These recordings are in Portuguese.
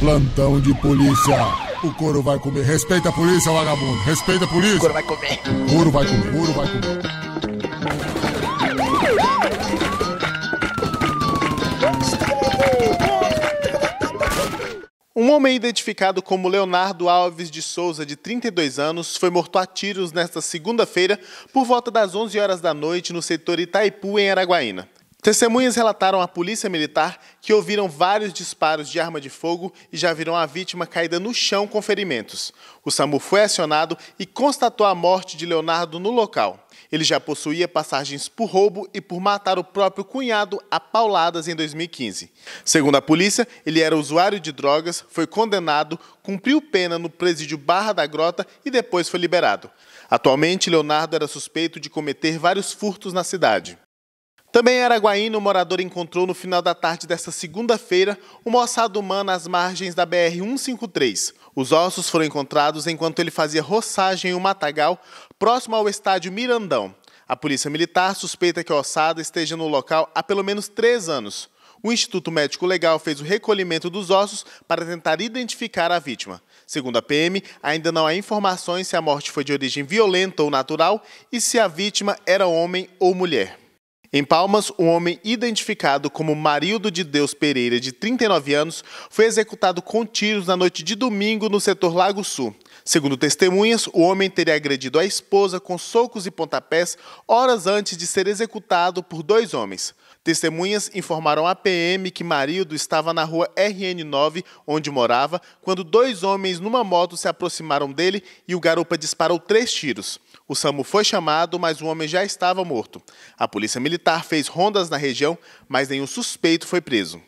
Plantão de polícia. O couro vai comer. Respeita a polícia, vagabundo. Respeita a polícia. O couro vai comer. O couro vai comer. O couro vai comer. Um homem identificado como Leonardo Alves de Souza, de 32 anos, foi morto a tiros nesta segunda-feira por volta das 11 horas da noite no setor Itaipu, em Araguaína. Testemunhas relataram à polícia militar que ouviram vários disparos de arma de fogo e já viram a vítima caída no chão com ferimentos. O SAMU foi acionado e constatou a morte de Leonardo no local. Ele já possuía passagens por roubo e por matar o próprio cunhado a pauladas em 2015. Segundo a polícia, ele era usuário de drogas, foi condenado, cumpriu pena no presídio Barra da Grota e depois foi liberado. Atualmente, Leonardo era suspeito de cometer vários furtos na cidade. Também em Araguaína, o um morador encontrou no final da tarde desta segunda-feira uma ossada humana às margens da BR-153. Os ossos foram encontrados enquanto ele fazia roçagem em um matagal próximo ao estádio Mirandão. A polícia militar suspeita que a ossada esteja no local há pelo menos três anos. O Instituto Médico Legal fez o recolhimento dos ossos para tentar identificar a vítima. Segundo a PM, ainda não há informações se a morte foi de origem violenta ou natural e se a vítima era homem ou mulher. Em Palmas, um homem identificado como Marildo de Deus Pereira, de 39 anos, foi executado com tiros na noite de domingo no setor Lago Sul. Segundo testemunhas, o homem teria agredido a esposa com socos e pontapés horas antes de ser executado por dois homens. Testemunhas informaram à PM que marido estava na rua RN9, onde morava, quando dois homens numa moto se aproximaram dele e o garupa disparou três tiros. O SAMU foi chamado, mas o homem já estava morto. A polícia militar fez rondas na região, mas nenhum suspeito foi preso.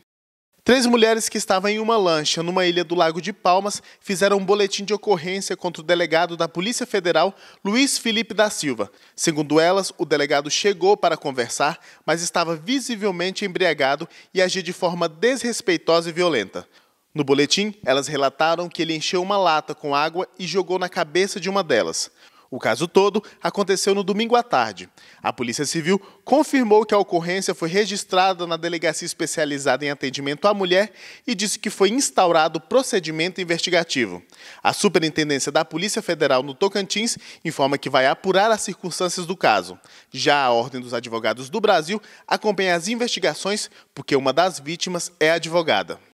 Três mulheres que estavam em uma lancha numa ilha do Lago de Palmas fizeram um boletim de ocorrência contra o delegado da Polícia Federal, Luiz Felipe da Silva. Segundo elas, o delegado chegou para conversar, mas estava visivelmente embriagado e agia de forma desrespeitosa e violenta. No boletim, elas relataram que ele encheu uma lata com água e jogou na cabeça de uma delas. O caso todo aconteceu no domingo à tarde. A Polícia Civil confirmou que a ocorrência foi registrada na Delegacia Especializada em Atendimento à Mulher e disse que foi instaurado procedimento investigativo. A Superintendência da Polícia Federal no Tocantins informa que vai apurar as circunstâncias do caso. Já a Ordem dos Advogados do Brasil acompanha as investigações porque uma das vítimas é advogada.